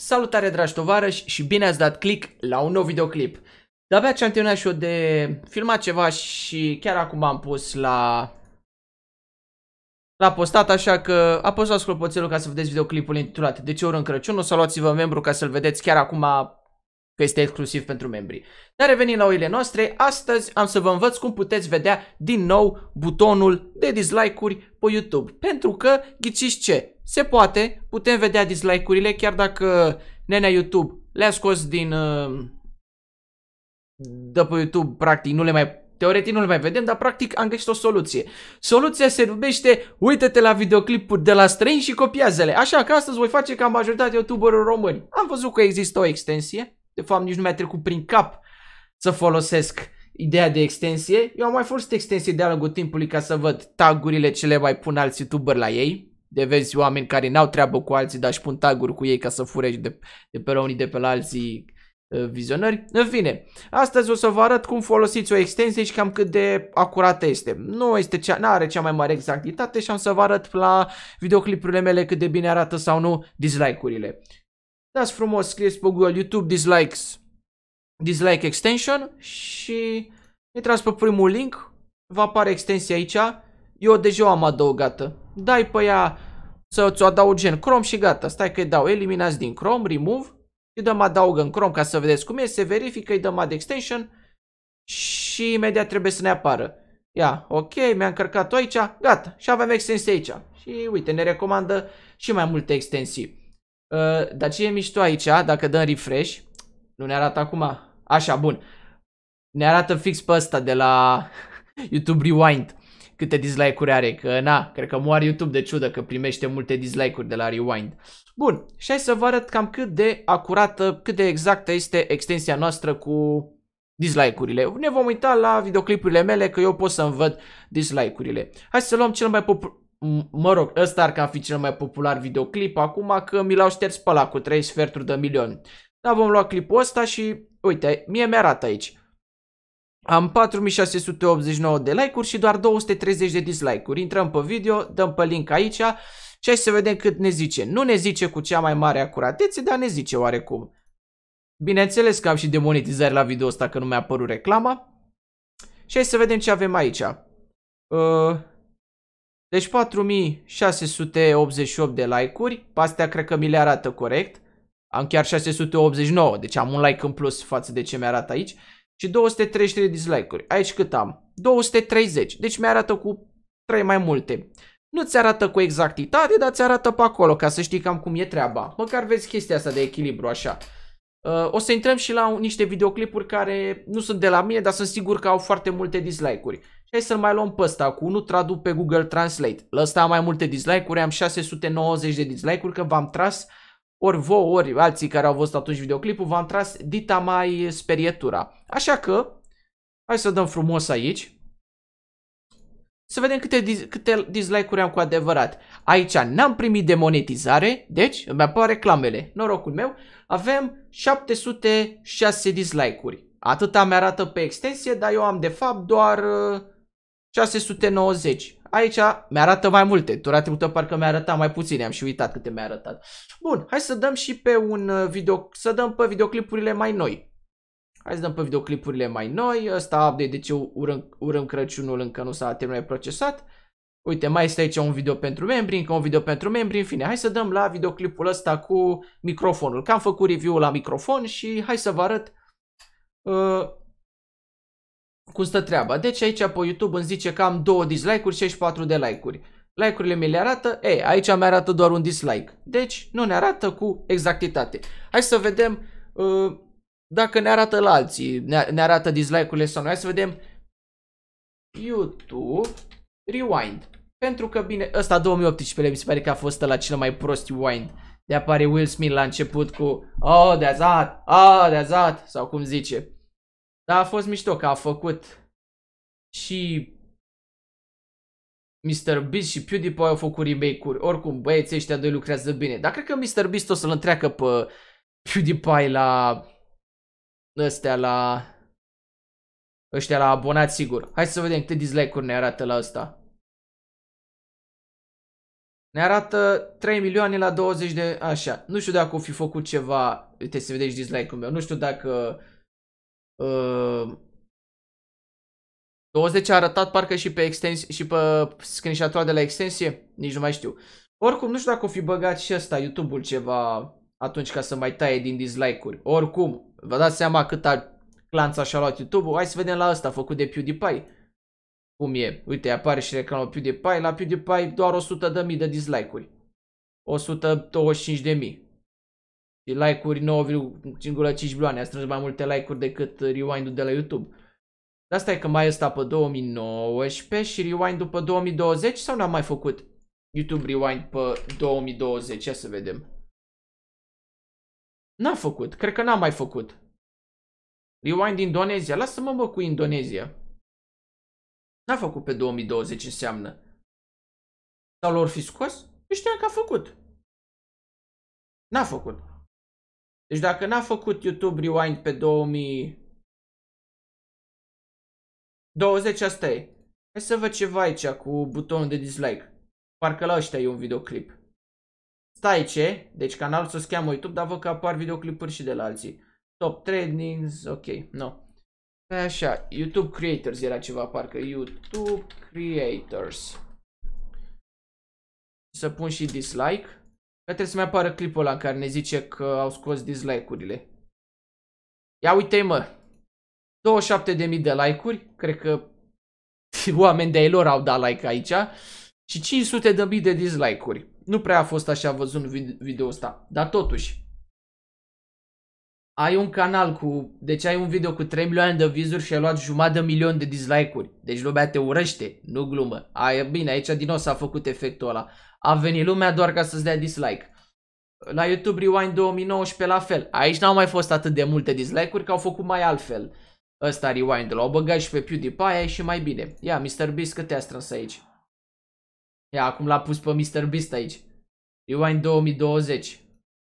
Salutare dragi tovarăși și bine ați dat click la un nou videoclip. De-abia ce am terminat și eu de filmat ceva și chiar acum am pus la... L-a postat, așa că apăsați clopoțelul ca să vedeți videoclipul intitulat De ce ori în Crăciun, o să luați-vă membru ca să-l vedeți chiar acum că este exclusiv pentru membrii. Dar revenind la oile noastre, astăzi am să vă învăț cum puteți vedea din nou butonul de dislike-uri pe YouTube. Pentru că, ghiciți ce, se poate, putem vedea dislike-urile chiar dacă nenea YouTube le-a scos din... Uh, de pe YouTube, practic, nu le mai Teoretic nu le mai vedem, dar practic am găsit o soluție. Soluția se numește uită-te la videoclipuri de la străini și copiază-le. Așa că astăzi voi face ca majoritatea youtuberilor români. Am văzut că există o extensie de fapt nici nu mi-a trecut prin cap să folosesc ideea de extensie. Eu am mai folosit extensie de-a lungul timpului ca să văd tagurile ce le mai pun alți youtuber la ei. De vezi oameni care n-au treabă cu alții, dar își pun taguri cu ei ca să furești de, de pe la unii, de pe la alții uh, vizionări. În fine, astăzi o să vă arăt cum folosiți o extensie și cam cât de acurată este. Nu este cea, are cea mai mare exactitate și am să vă arăt la videoclipurile mele cât de bine arată sau nu dislike-urile. Dați frumos, scrieți pe Google YouTube dislikes, dislike extension și intrați pe primul link, va apare extensia aici, eu deja o am adăugată. Dai pe ea să ți-o adaugi în Chrome și gata, stai că îi dau, eliminați din Chrome, remove, îi dăm adaugă în Chrome ca să vedeți cum e, se verifică, îi dăm add extension și imediat trebuie să ne apară. Ia, ok, mi-am încărcat-o aici, gata, și avem extensie aici. Și uite, ne recomandă și mai multe extensii. Ă, dar ce e mișto aici, dacă dăm refresh, nu ne arată acum, așa, bun, ne arată fix pe ăsta de la YouTube Rewind câte dislike-uri are, că na, cred că moare YouTube de ciudă că primește multe dislike-uri de la Rewind. Bun, și hai să vă arăt cam cât de acurată, cât de exactă este extensia noastră cu dislike-urile. Ne vom uita la videoclipurile mele că eu pot să-mi văd dislike-urile. Hai să luăm cel mai popular mă rog, ăsta ar ca fi cel mai popular videoclip acum, că mi l-au șters pe ăla cu 3 sferturi de milion. Dar vom lua clipul ăsta și, uite, mie mi-arată aici. Am 4689 de like-uri și doar 230 de dislike-uri. Intrăm pe video, dăm pe link aici și hai să vedem cât ne zice. Nu ne zice cu cea mai mare acuratețe, dar ne zice oarecum. Bineînțeles că am și demonetizare la video ăsta că nu mi-a apărut reclama. Și hai să vedem ce avem aici. Uh, deci 4688 de like-uri, astea cred că mi le arată corect. Am chiar 689, deci am un like în plus față de ce mi-arată aici. Și 233 dislike-uri. Aici cât am? 230. Deci mi-arată cu 3 mai multe. Nu ți arată cu exactitate, dar ți arată pe acolo, ca să știi cam cum e treaba. Măcar vezi chestia asta de echilibru, așa. Uh, o să intrăm și la niște videoclipuri care nu sunt de la mine, dar sunt sigur că au foarte multe dislike-uri hai să-l mai luăm pe ăsta cu unul tradu pe Google Translate. La ăsta am mai multe dislike-uri, am 690 de dislike-uri că v-am tras ori vouă, ori alții care au văzut atunci videoclipul, v-am tras dita mai sperietura. Așa că, hai să dăm frumos aici. Să vedem câte, dis câte dislike-uri am cu adevărat. Aici n-am primit demonetizare, deci îmi apar reclamele. Norocul meu, avem 706 dislike-uri. Atâta mi arată pe extensie, dar eu am de fapt doar uh, 690. Aici mi-arată mai multe. Tura trecută parcă mi-a arătat mai puține, am și uitat câte mi-a arătat. Bun, hai să dăm și pe un uh, video, să dăm pe videoclipurile mai noi. Hai să dăm pe videoclipurile mai noi. Ăsta update, de deci ce urăm, urăm Crăciunul, încă nu s-a terminat procesat. Uite, mai este aici un video pentru membri, încă un video pentru membri, în fine. Hai să dăm la videoclipul ăsta cu microfonul. Că am făcut review la microfon și hai să vă arăt uh, cum stă treaba. Deci aici pe YouTube îmi zice că am 2 dislike-uri și 64 de like-uri. Like-urile mi le arată, ei, aici mi arată doar un dislike. Deci nu ne arată cu exactitate. Hai să vedem uh, dacă ne arată la alții, ne, ne arată dislike-urile sau nu. Hai să vedem YouTube Rewind. Pentru că, bine, ăsta 2018 mi se pare că a fost la cel mai prost Rewind. De apare Will Smith la început cu Oh, de azat, oh, de azat, sau cum zice. Dar a fost mișto că a făcut și Mr. Beast și PewDiePie au făcut remake-uri. Oricum, băieții ăștia doi lucrează bine. Dar cred că Mr. Beast o să-l întreacă pe PewDiePie la ăstea la ăștia la abonat sigur. Hai să vedem câte dislike-uri ne arată la asta. Ne arată 3 milioane la 20 de... Așa. Nu știu dacă o fi făcut ceva... Uite să vedeți dislike-ul meu. Nu știu dacă 20 ehm, a arătat parcă și pe extensi și pe screenshot de la extensie, nici nu mai știu. Oricum, nu știu dacă o fi băgat și ăsta YouTube-ul ceva atunci ca să mai taie din dislike-uri. Oricum, vă dați seama cât a clanța și-a luat YouTube-ul. Hai să vedem la ăsta făcut de PewDiePie. Cum e? Uite, apare și reclamă PewDiePie. La PewDiePie doar 100.000 de dislike-uri. 125.000 like-uri 9,5 milioane, a strâns mai multe like-uri decât rewind-ul de la YouTube. Dar asta e că mai ăsta pe 2019 și rewind după 2020 sau n-am mai făcut YouTube Rewind pe 2020? Ia să vedem. N-am făcut, cred că n-am mai făcut. Rewind Indonezia, lasă-mă mă cu Indonezia. N-a făcut pe 2020 înseamnă. Sau lor fi scos? Nu știam că a făcut. N-a făcut. Deci dacă n-a făcut YouTube Rewind pe 20 asta e. Hai să văd ceva aici cu butonul de dislike. Parcă la ăștia e un videoclip. Stai ce? Deci canalul se cheamă YouTube, dar văd că apar videoclipuri și de la alții. Top trendings, ok, no. Așa, YouTube Creators era ceva, parcă YouTube Creators. Să pun și dislike trebuie să-mi apară clipul ăla care ne zice că au scos dislike-urile. Ia uite mă! 27.000 de like-uri, cred că oameni de ai lor au dat like aici și 500.000 de, de dislike-uri. Nu prea a fost așa văzut video ăsta, dar totuși ai un canal cu, deci ai un video cu 3 milioane de vizuri și ai luat jumătate de milion de dislike-uri. Deci lumea te urăște, nu glumă. Ai, bine, aici din nou s-a făcut efectul ăla a venit lumea doar ca să-ți dea dislike. La YouTube Rewind 2019 la fel. Aici n-au mai fost atât de multe dislike-uri că au făcut mai altfel. Ăsta Rewind, l-au băgat și pe PewDiePie și mai bine. Ia, Mr. Beast, cât te-a strâns aici? Ia, acum l-a pus pe Mr. Beast aici. Rewind 2020.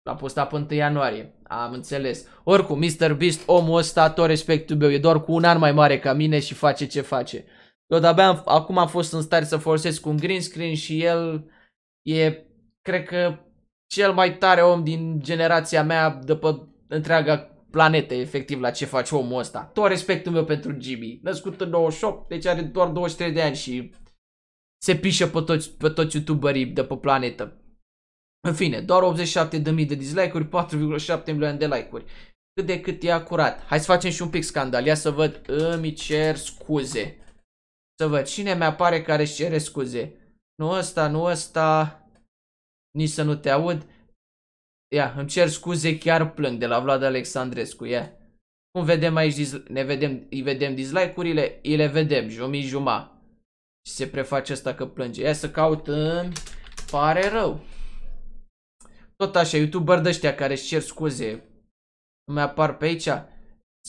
L-a postat pe 1 ianuarie. Am înțeles. Oricum, Mr. Beast, omul ăsta, tot respectul meu, e doar cu un an mai mare ca mine și face ce face. Eu de-abia acum am fost în stare să folosesc un green screen și el E, cred că, cel mai tare om din generația mea după întreaga planetă, efectiv, la ce face omul ăsta. Tot respectul meu pentru Jimmy. Născut în 98, deci are doar 23 de ani și se pișă pe toți, pe toți youtuberii de pe planetă. În fine, doar 87.000 de dislike-uri, 4,7 milioane de like-uri. Cât de cât e acurat. Hai să facem și un pic scandal. Ia să văd, îmi cer scuze. Să văd, cine mi apare care își cere scuze? Nu ăsta, nu ăsta. Nici să nu te aud. Ia, îmi cer scuze, chiar plâng de la Vlad Alexandrescu, ia. Cum vedem aici, ne vedem, îi vedem dislike-urile, îi le vedem, jumii juma. Și se preface asta că plânge. Ia să caut, pare rău. Tot așa, youtuber de ăștia care își cer scuze. mai apar pe aici.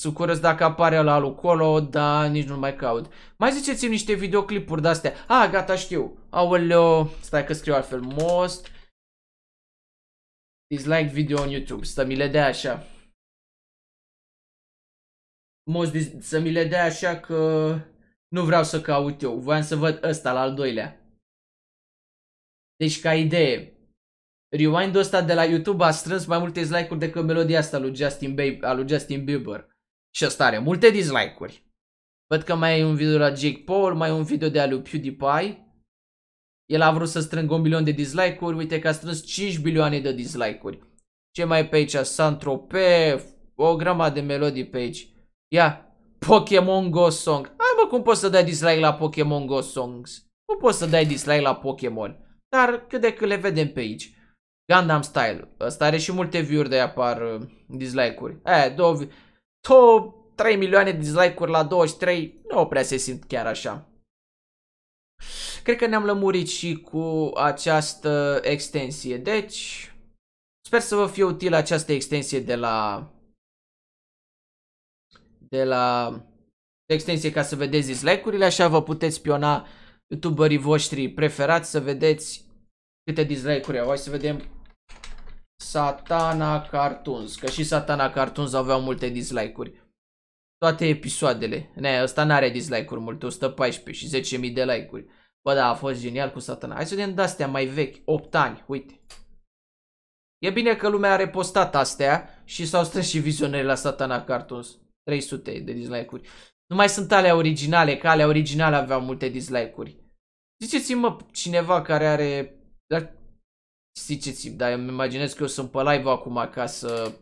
Sucurăț dacă apare la alu colo, dar nici nu mai caut. Mai ziceți-mi niște videoclipuri de-astea. Ah, gata, știu. Aoleo, stai că scriu altfel. Most dislike video on YouTube. Să mi le dea așa. Most dis să mi le dea așa că nu vreau să caut eu. Voiam să văd ăsta la al doilea. Deci ca idee, rewind-ul ăsta de la YouTube a strâns mai multe dislike-uri decât melodia asta lui Justin, Bieber, a lui Justin Bieber. Și asta are multe dislike-uri. Văd că mai e un video la Jake Paul, mai e un video de-a lui PewDiePie. El a vrut să strângă un milion de dislike-uri, uite că a strâns 5 bilioane de dislike-uri. Ce mai e pe aici? Santrope, o grămadă de melodii pe aici. Ia, Pokémon Go Song. Hai mă, cum poți să dai dislike la Pokémon Go Songs? Nu poți să dai dislike la Pokémon. Dar cât de cât le vedem pe aici. Gundam Style. Ăsta are și multe view-uri de apar uh, dislike-uri. Aia, două Top 3 milioane de dislike-uri la 23, nu prea se simt chiar așa. Cred că ne-am lămurit și cu această extensie, deci sper să vă fie utilă această extensie de la de la de extensie ca să vedeți dislike-urile, așa vă puteți spiona youtuberii voștri preferați să vedeți câte dislike-uri au. Hai să vedem Satana Cartoons. Că și Satana Cartoons aveau multe dislike-uri. Toate episoadele. Ne, ăsta n-are dislike-uri multe, 114 și 10.000 de like-uri. Bă, da, a fost genial cu Satana. Hai să vedem de-astea mai vechi, 8 ani, uite. E bine că lumea a repostat astea și s-au strâns și vizionări la Satana Cartoons. 300 de dislike-uri. Nu mai sunt alea originale, că alea originale aveau multe dislike-uri. Ziceți-mă cineva care are... Dar Știi ce tip? dar îmi imaginez că eu sunt pe live acum ca să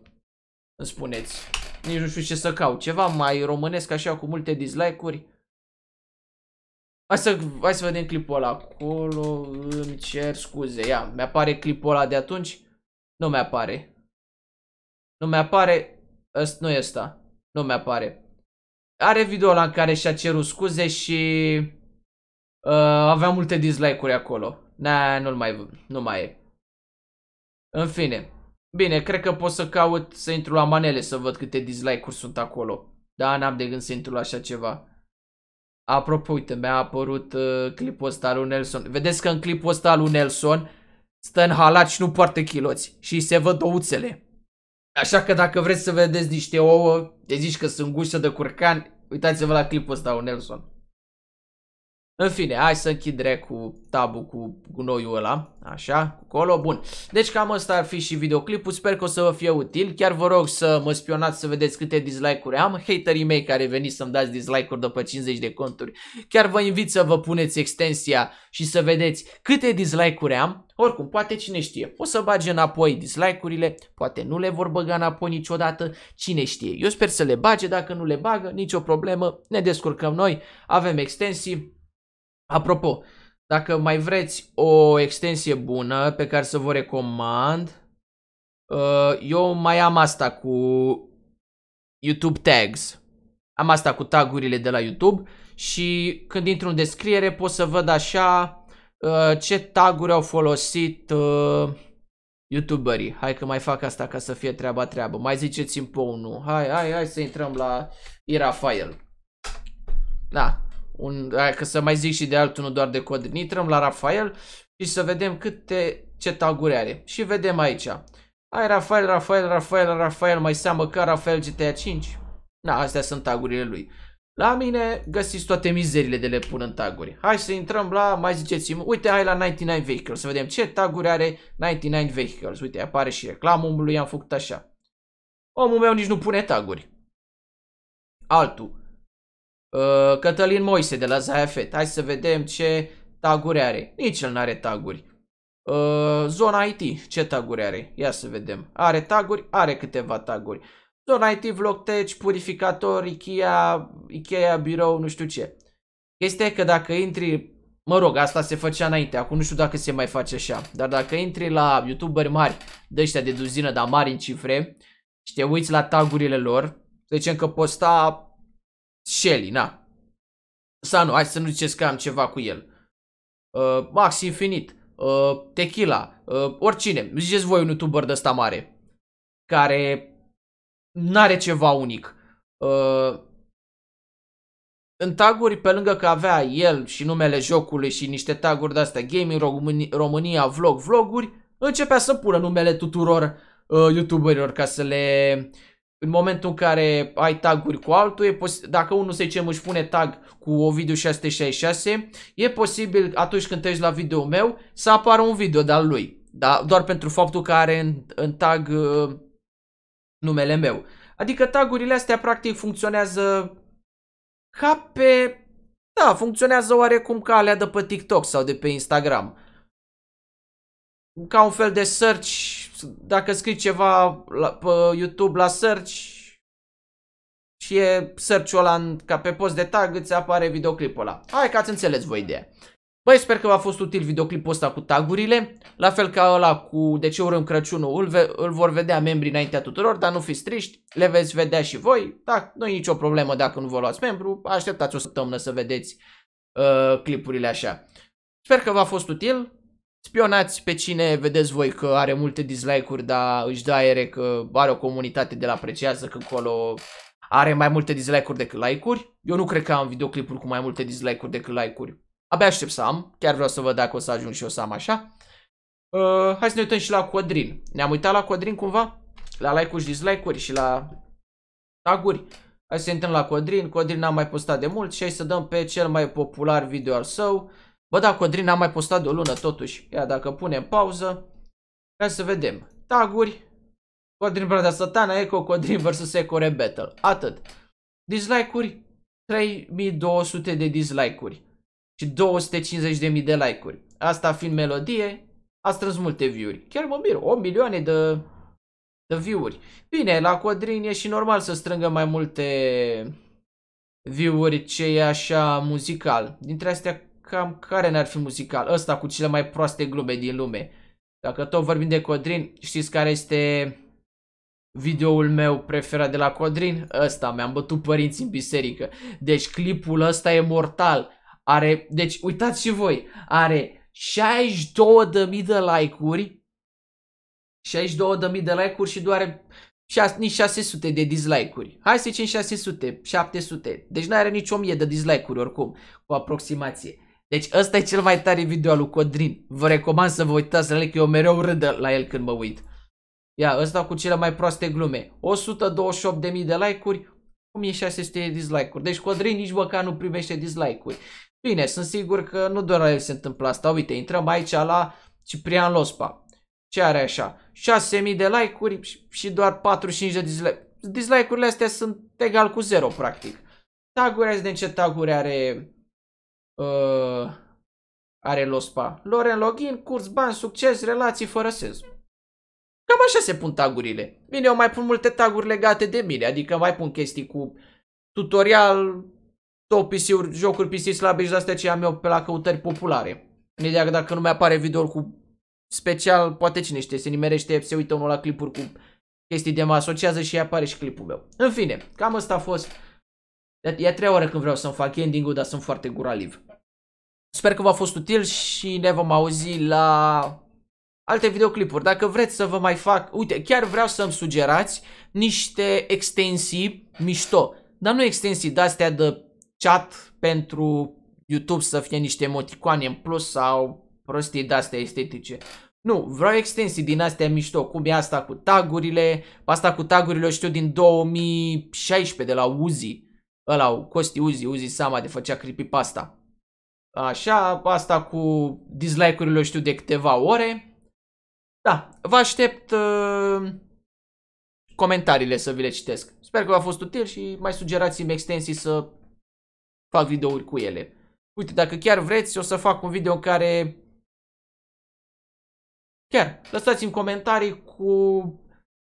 îmi spuneți. Nici nu știu ce să caut. Ceva mai românesc așa cu multe dislike-uri. Hai să, hai să vedem clipul ăla. Acolo îmi cer scuze. Ia, mi-apare clipul ăla de atunci? Nu mi-apare. Nu mi-apare. Ăsta nu e ăsta. Nu mi-apare. Are video la în care și-a cerut scuze și... Uh, avea multe dislike-uri acolo. Na, nu-l mai, nu mai e. În fine. Bine, cred că pot să caut să intru la manele să văd câte dislike-uri sunt acolo. Da, n-am de gând să intru la așa ceva. Apropo, uite, mi-a apărut uh, clipul ăsta lui Nelson. Vedeți că în clipul ăsta lui Nelson stă în halat și nu poartă chiloți și se văd ouțele. Așa că dacă vreți să vedeți niște ouă, te zici că sunt gușă de curcan, uitați-vă la clipul ăsta lui Nelson. În fine, hai să închid cu tabul cu gunoiul ăla, așa, acolo, bun. Deci cam ăsta ar fi și videoclipul, sper că o să vă fie util, chiar vă rog să mă spionați să vedeți câte dislike-uri am, haterii mei care veniți să-mi dați dislike-uri după 50 de conturi, chiar vă invit să vă puneți extensia și să vedeți câte dislike-uri am, oricum, poate cine știe, o să bage înapoi dislike-urile, poate nu le vor băga înapoi niciodată, cine știe. Eu sper să le bage, dacă nu le bagă, nicio problemă, ne descurcăm noi, avem extensii, Apropo, dacă mai vreți o extensie bună pe care să vă recomand, uh, eu mai am asta cu YouTube Tags. Am asta cu tagurile de la YouTube și când intru în descriere pot să văd așa uh, ce taguri au folosit uh, youtuberii. Hai că mai fac asta ca să fie treaba treabă. Mai ziceți-mi pe unul. Hai, hai, hai să intrăm la Ira Da, un, că să mai zic și de altul, nu doar de cod. Nitrăm la Rafael și să vedem câte, ce taguri are. Și vedem aici. Ai Rafael, Rafael, Rafael, Rafael, mai seamă ca Rafael GTA 5. Na, astea sunt tagurile lui. La mine găsiți toate mizerile de le pun în taguri. Hai să intrăm la, mai ziceți-mi, uite, hai la 99 Vehicles, să vedem ce taguri are 99 Vehicles. Uite, apare și reclamul lui, am făcut așa. Omul meu nici nu pune taguri. Altul. Uh, Cătălin Moise de la Zafet. Hai să vedem ce taguri are. Nici el nu are taguri. Uh, zona IT. Ce taguri are? Ia să vedem. Are taguri? Are câteva taguri. Zona IT, Vlogtech, Purificator, Ikea, Ikea, Birou, nu știu ce. Este că dacă intri... Mă rog, asta se făcea înainte, acum nu știu dacă se mai face așa, dar dacă intri la youtuberi mari, de ăștia de duzină, dar mari în cifre, și te uiți la tagurile lor, să zicem că posta Shelly, na. Sau nu, hai să nu ziceți că am ceva cu el. Uh, Max Infinit, uh, Tequila, uh, oricine. Ziceți voi un youtuber de ăsta mare. Care n-are ceva unic. Uh, în taguri, pe lângă că avea el și numele jocului și niște taguri de-astea, Gaming România, Vlog, Vloguri, începea să pună numele tuturor uh, youtuberilor ca să le în momentul în care ai taguri cu altul, e dacă unul, să zicem, își pune tag cu Ovidiu 666, e posibil atunci când treci la video meu să apară un video de-al lui. Da? Doar pentru faptul că are în, în tag uh, numele meu. Adică tagurile astea practic funcționează ca pe... Da, funcționează oarecum ca alea de pe TikTok sau de pe Instagram. Ca un fel de search dacă scrii ceva la, pe YouTube la search și e search-ul ăla în, ca pe post de tag îți apare videoclipul ăla. Hai că ați înțeles voi ideea. Băi, sper că v-a fost util videoclipul ăsta cu tagurile, la fel ca ăla cu De ce urăm Crăciunul, îl, ve îl vor vedea membrii înaintea tuturor, dar nu fiți triști, le veți vedea și voi, da, nu e nicio problemă dacă nu vă luați membru, așteptați o săptămână să vedeți uh, clipurile așa. Sper că v-a fost util, spionați pe cine vedeți voi că are multe dislike-uri, dar își dă aere că are o comunitate de la apreciază, că acolo are mai multe dislike-uri decât like-uri. Eu nu cred că am videoclipuri cu mai multe dislike-uri decât like-uri. Abia aștept să am, chiar vreau să văd dacă o să ajung și eu să am așa. Uh, hai să ne uităm și la Quadrin. Ne-am uitat la Quadrin cumva? La like-uri și dislike-uri și la taguri. Hai să ne uităm la Quadrin. Quadrin n-am mai postat de mult și hai să dăm pe cel mai popular video al său. Bă, da, Codrin am mai postat de o lună totuși. Ia, dacă punem pauză, Hai să vedem. Taguri, Codrin Brada Satana, Eco, Codrin vs. Eco Rebattle. Atât. Dislike-uri, 3200 de dislike-uri și 250.000 de like-uri. Asta fiind melodie, a strâns multe view-uri. Chiar mă mir, 8 milioane de, de view-uri. Bine, la Codrin e și normal să strângă mai multe view-uri ce e așa muzical. Dintre astea cam care n-ar fi muzical? Ăsta cu cele mai proaste glume din lume. Dacă tot vorbim de Codrin, știți care este videoul meu preferat de la Codrin? Ăsta, mi-am bătut părinții în biserică. Deci clipul ăsta e mortal. Are, deci uitați și voi, are 62.000 de like-uri, 62.000 de like-uri și doar nici 600 de dislike-uri. Hai să zicem 600, 700. Deci nu are nici 1000 de dislike-uri oricum, cu aproximație. Deci ăsta e cel mai tare video al lui Codrin. Vă recomand să vă uitați la el, că eu mereu râd la el când mă uit. Ia, ăsta cu cele mai proaste glume. 128.000 de like-uri, 1600 de dislike-uri. Deci Codrin nici măcar nu primește dislike-uri. Bine, sunt sigur că nu doar la el se întâmplă asta. Uite, intrăm aici la Ciprian Lospa. Ce are așa? 6.000 de like-uri și doar 45 de dislike-uri. Dislike-urile astea sunt egal cu 0, practic. Tagurează de ce taguri are uh, are LOSPA. Loren login, curs, bani, succes, relații fără sens. Cam așa se pun tagurile. Bine, eu mai pun multe taguri legate de mine, adică mai pun chestii cu tutorial, top PC-uri, jocuri PC slabe și de-astea ce am eu pe la căutări populare. Ideea că dacă nu mi apare video cu special, poate cine știe, se nimerește, se uită unul la clipuri cu chestii de mă asociază și apare și clipul meu. În fine, cam asta a fost. E a treia oră când vreau să-mi fac ending-ul, dar sunt foarte guraliv. Sper că v-a fost util și ne vom auzi la alte videoclipuri. Dacă vreți să vă mai fac, uite, chiar vreau să-mi sugerați niște extensii mișto. Dar nu extensii de-astea de chat pentru YouTube să fie niște emoticoane în plus sau prostii de-astea estetice. Nu, vreau extensii din astea mișto, cum e asta cu tagurile. Asta cu tagurile o știu din 2016 de la Uzi. Ăla, Costi Uzi, Uzi Sama de făcea creepypasta. Așa, asta cu dislike-urile știu de câteva ore. Da, vă aștept uh, comentariile să vi le citesc. Sper că v-a fost util și mai sugerați-mi extensii să fac videouri cu ele. Uite, dacă chiar vreți, o să fac un video în care... Chiar, lăsați-mi comentarii cu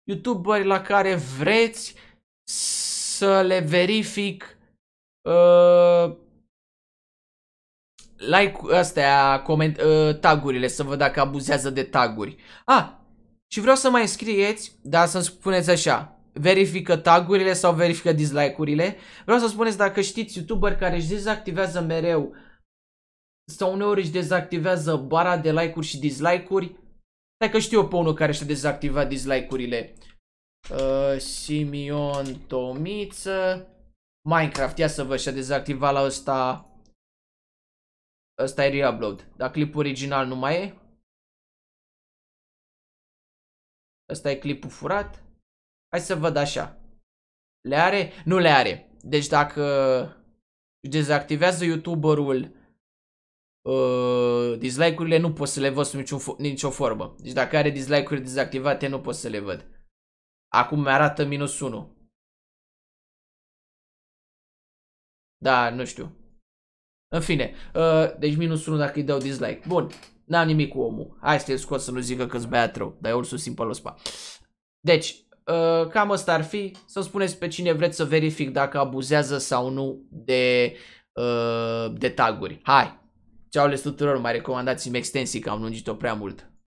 youtuberi la care vreți să le verific uh, like astea, coment, uh, tagurile, să văd dacă abuzează de taguri. Ah, și vreau să mai scrieți, dar să-mi spuneți așa, verifică tagurile sau verifică dislike-urile. Vreau să spuneți dacă știți youtuber care își dezactivează mereu sau uneori își dezactivează bara de like-uri și dislike-uri. Stai că știu eu pe unul care și-a dezactivat dislike-urile. Uh, Simion Tomiță. Minecraft, ia să vă și-a dezactivat la ăsta Ăsta e re-upload. Dar clipul original nu mai e. Ăsta e clipul furat. Hai să văd așa. Le are? Nu le are. Deci dacă dezactivează YouTuberul uh, dislike-urile, nu pot să le văd sub nicio formă. Deci dacă are dislike-uri dezactivate, nu pot să le văd. Acum mi arată minus 1. Da, nu știu. În fine, uh, deci minus 1 dacă îi dau dislike. Bun, n-am nimic cu omul. Hai să-l scot să nu zică că s băiat rău, dar eu îl susțin pe Lospa. Deci, uh, cam asta ar fi. Să-mi spuneți pe cine vreți să verific dacă abuzează sau nu de, uh, de taguri. Hai! Ceau les tuturor, mai recomandați-mi extensii că am lungit-o prea mult.